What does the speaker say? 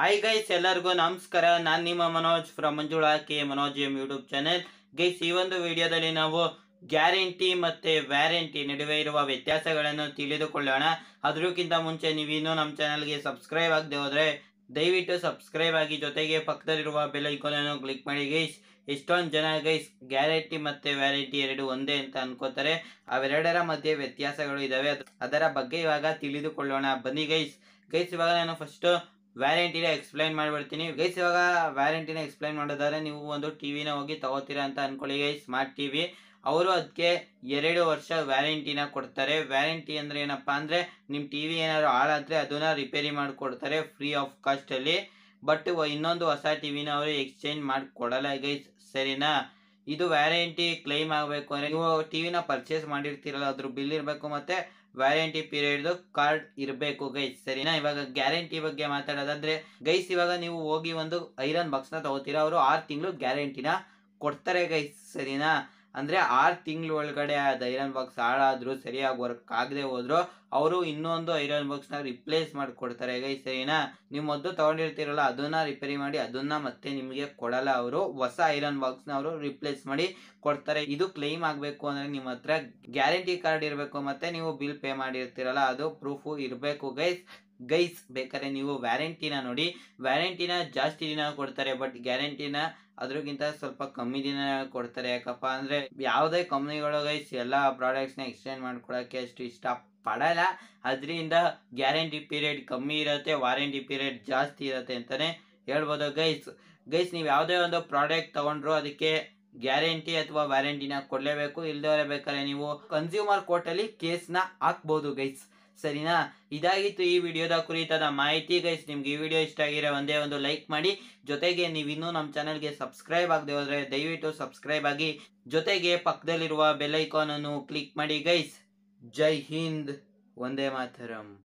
hi guys ಎಲ್ಲರಿಗೂ ನಮಸ್ಕಾರ ನಾನು ನಿಮ್ಮ Manoj from Manjula K Manoj M YouTube channel guys ಈ ಒಂದು ವಿಡಿಯೋದಲ್ಲಿ ನಾವು ಗ್ಯಾರಂಟಿ ಮತ್ತು ವ್ಯಾರಂಟಿ ನಡುವೆ ಇರುವ ವ್ಯತ್ಯಾಸಗಳನ್ನು ತಿಳಿದುಕೊಳ್ಳೋಣ ಅದಕ್ಕಿಂತ ಮುಂಚೆ ನೀವಿನ್ನೂ ನಮ್ಮ ಚಾನಲ್ಗೆ ಸಬ್ಸ್ಕ್ರೈಬ್ ಆಗದೆ ಹೋದರೆ ದಯವಿಟ್ಟು ಸಬ್ಸ್ಕ್ರೈಬ್ ಆಗಿ ಜೊತೆಗೆ ಪಕ್ಕದಲ್ಲಿರುವ ಬೆಲ್ ಅನ್ನು ಕ್ಲಿಕ್ ಮಾಡಿ ಗೈಸ್ ಎಷ್ಟೊಂದು ಜನ ಗೈಸ್ ಗ್ಯಾರಂಟಿ ಮತ್ತು ವ್ಯಾರಂಟಿ ಎರಡು ಒಂದೇ ಅಂತ ಅನ್ಕೋತಾರೆ ಅವೆರಡರ ಮಧ್ಯೆ ವ್ಯತ್ಯಾಸಗಳು ಇದ್ದಾವೆ ಅದರ ಬಗ್ಗೆ ಇವಾಗ ತಿಳಿದುಕೊಳ್ಳೋಣ ಬನ್ನಿ ಗೈಸ್ ಗೈಸ್ ಇವಾಗ ನಾನು ಫಸ್ಟು ವ್ಯಾರಂಟಿನ ಎಕ್ಸ್ಪ್ಲೈನ್ ಮಾಡಿಬಿಡ್ತೀನಿ ಗೈಸ್ ಇವಾಗ ವ್ಯಾರಂಟಿನ ಎಕ್ಸ್ಪ್ಲೈನ್ ಮಾಡೋದಾದ್ರೆ ನೀವು ಒಂದು ಟಿ ವಿನ ಹೋಗಿ ತಗೋತೀರಾ ಅಂತ ಅನ್ಕೊಳ್ಳಿ ಗೈಸ್ ಸ್ಮಾರ್ಟ್ ಟಿ ವಿ ಅವರು ಅದಕ್ಕೆ ಎರಡು ವರ್ಷ ವ್ಯಾರಂಟಿನ ಕೊಡ್ತಾರೆ ವ್ಯಾರಂಟಿ ಅಂದರೆ ಏನಪ್ಪ ಅಂದರೆ ನಿಮ್ಮ ಟಿ ವಿ ಏನಾದ್ರು ಹಾಳಾದರೆ ಅದನ್ನು ರಿಪೇರಿ ಮಾಡಿಕೊಡ್ತಾರೆ ಫ್ರೀ ಆಫ್ ಕಾಸ್ಟಲ್ಲಿ ಬಟ್ ಇನ್ನೊಂದು ಹೊಸ ಟಿ ವಿನ ಅವರು ಎಕ್ಸ್ಚೇಂಜ್ ಮಾಡಿ ಕೊಡಲ್ಲ ಗೈಸ್ ಸರಿನಾ ಇದು ವ್ಯಾರಂಟಿ ಕ್ಲೈಮ್ ಆಗಬೇಕು ಅಂದರೆ ನೀವು ಟಿ ವಿನ ಪರ್ಚೇಸ್ ಮಾಡಿರ್ತೀರಲ್ಲ ಅದ್ರ ಬಿಲ್ ಇರಬೇಕು ಮತ್ತು ವ್ಯಾರಂಟಿ ಪೀರಿಯಡ್ ಕಾರ್ಡ್ ಇರಬೇಕು ಗೈಸ್ ಸರಿನಾ ಇವಾಗ ಗ್ಯಾರಂಟಿ ಬಗ್ಗೆ ಮಾತಾಡೋದಾದ್ರೆ ಗೈಸ್ ಇವಾಗ ನೀವು ಹೋಗಿ ಒಂದು ಐರನ್ ನ ತಗೋತೀರಾ ಅವರು ಆರು ತಿಂಗಳು ಗ್ಯಾರಂಟಿನ ಕೊಡ್ತಾರೆ ಗೈಸ್ ಸರಿನಾ ಅಂದ್ರೆ ಆರ್ ತಿಂಗಳ ಒಳಗಡೆ ಅದು ಐರನ್ ಬಾಕ್ಸ್ ಹಾಳಾದರೂ ಸರಿಯಾಗಿ ವರ್ಕ್ ಆಗದೆ ಹೋದ್ರು ಅವರು ಇನ್ನೊಂದು ಐರನ್ ಬಾಕ್ಸ್ನ ರಿಪ್ಲೇಸ್ ಮಾಡಿ ಕೊಡ್ತಾರೆ ಈಗ ಈ ಸರಿನಾ ನೀವು ಮೊದಲು ತೊಗೊಂಡಿರ್ತೀರಲ್ಲ ಅದನ್ನು ರಿಪೇರಿ ಮಾಡಿ ಅದನ್ನ ಮತ್ತೆ ನಿಮಗೆ ಕೊಡಲ್ಲ ಅವರು ಹೊಸ ಐರನ್ ಬಾಕ್ಸ್ನ ಅವರು ರಿಪ್ಲೇಸ್ ಮಾಡಿ ಕೊಡ್ತಾರೆ ಇದು ಕ್ಲೈಮ್ ಆಗಬೇಕು ಅಂದ್ರೆ ನಿಮ್ಮ ಹತ್ರ ಗ್ಯಾರಂಟಿ ಕಾರ್ಡ್ ಇರಬೇಕು ಮತ್ತೆ ನೀವು ಬಿಲ್ ಪೇ ಮಾಡಿರ್ತೀರಲ್ಲ ಅದು ಪ್ರೂಫು ಇರಬೇಕು ಗೈಸ್ ಗೈಸ್ ಬೇಕಾದ್ರೆ ನೀವು ವ್ಯಾರಂಟಿನ ನೋಡಿ ವ್ಯಾರಂಟಿನ ಜಾಸ್ತಿ ದಿನ ಕೊಡ್ತಾರೆ ಬಟ್ ಗ್ಯಾರಂಟಿನ ಅದ್ರಗಿಂತ ಸ್ವಲ್ಪ ಕಮ್ಮಿ ದಿನ ಕೊಡ್ತಾರೆ ಯಾಕಪ್ಪ ಅಂದ್ರೆ ಯಾವುದೇ ಕಂಪ್ನಿಗಳು ಗೈಸ್ ಎಲ್ಲ ಪ್ರಾಡಕ್ಟ್ಸ್ನ ಎಕ್ಸ್ಚೇಂಜ್ ಮಾಡ್ಕೊಳಕ್ಕೆ ಅಷ್ಟು ಇಷ್ಟ ಪಡಲ್ಲ ಅದರಿಂದ ಗ್ಯಾರಂಟಿ ಪೀರಿಯಡ್ ಕಮ್ಮಿ ಇರುತ್ತೆ ವಾರಂಟಿ ಪೀರಿಯಡ್ ಜಾಸ್ತಿ ಇರುತ್ತೆ ಅಂತಾನೆ ಹೇಳ್ಬೋದು ಗೈಸ್ ಗೈಸ್ ನೀವು ಯಾವುದೇ ಒಂದು ಪ್ರಾಡಕ್ಟ್ ತಗೊಂಡ್ರು ಅದಕ್ಕೆ ಗ್ಯಾರಂಟಿ ಅಥವಾ ವ್ಯಾರಂಟಿನ ಕೊಡಲೇಬೇಕು ಇಲ್ದವರೇ ಬೇಕಾದ್ರೆ ನೀವು ಕನ್ಸ್ಯೂಮರ್ ಕೋರ್ಟಲ್ಲಿ ಕೇಸ್ನ ಹಾಕ್ಬೋದು ಗೈಸ್ ಸರಿನಾ ಇದಾಗಿತ್ತು ಈ ವಿಡಿಯೋದ ಕುರಿತಾದ ಮಾಹಿತಿ ಗೈಸ್ ನಿಮ್ಗೆ ಈ ವಿಡಿಯೋ ಇಷ್ಟ ಆಗಿರೋ ಒಂದೇ ಒಂದು ಲೈಕ್ ಮಾಡಿ ಜೊತೆಗೆ ನೀವು ಇನ್ನೂ ನಮ್ಮ ಚಾನಲ್ಗೆ ಸಬ್ಸ್ಕ್ರೈಬ್ ಆಗದೆ ಹೋದ್ರೆ ದಯವಿಟ್ಟು ಸಬ್ಸ್ಕ್ರೈಬ್ ಆಗಿ ಜೊತೆಗೆ ಪಕ್ಕದಲ್ಲಿರುವ ಬೆಲ್ ಐಕಾನ್ ಅನ್ನು ಕ್ಲಿಕ್ ಮಾಡಿ ಗೈಸ್ ಜೈ ಹಿಂದ್ ಒಂದೇ ಮಾತರಂ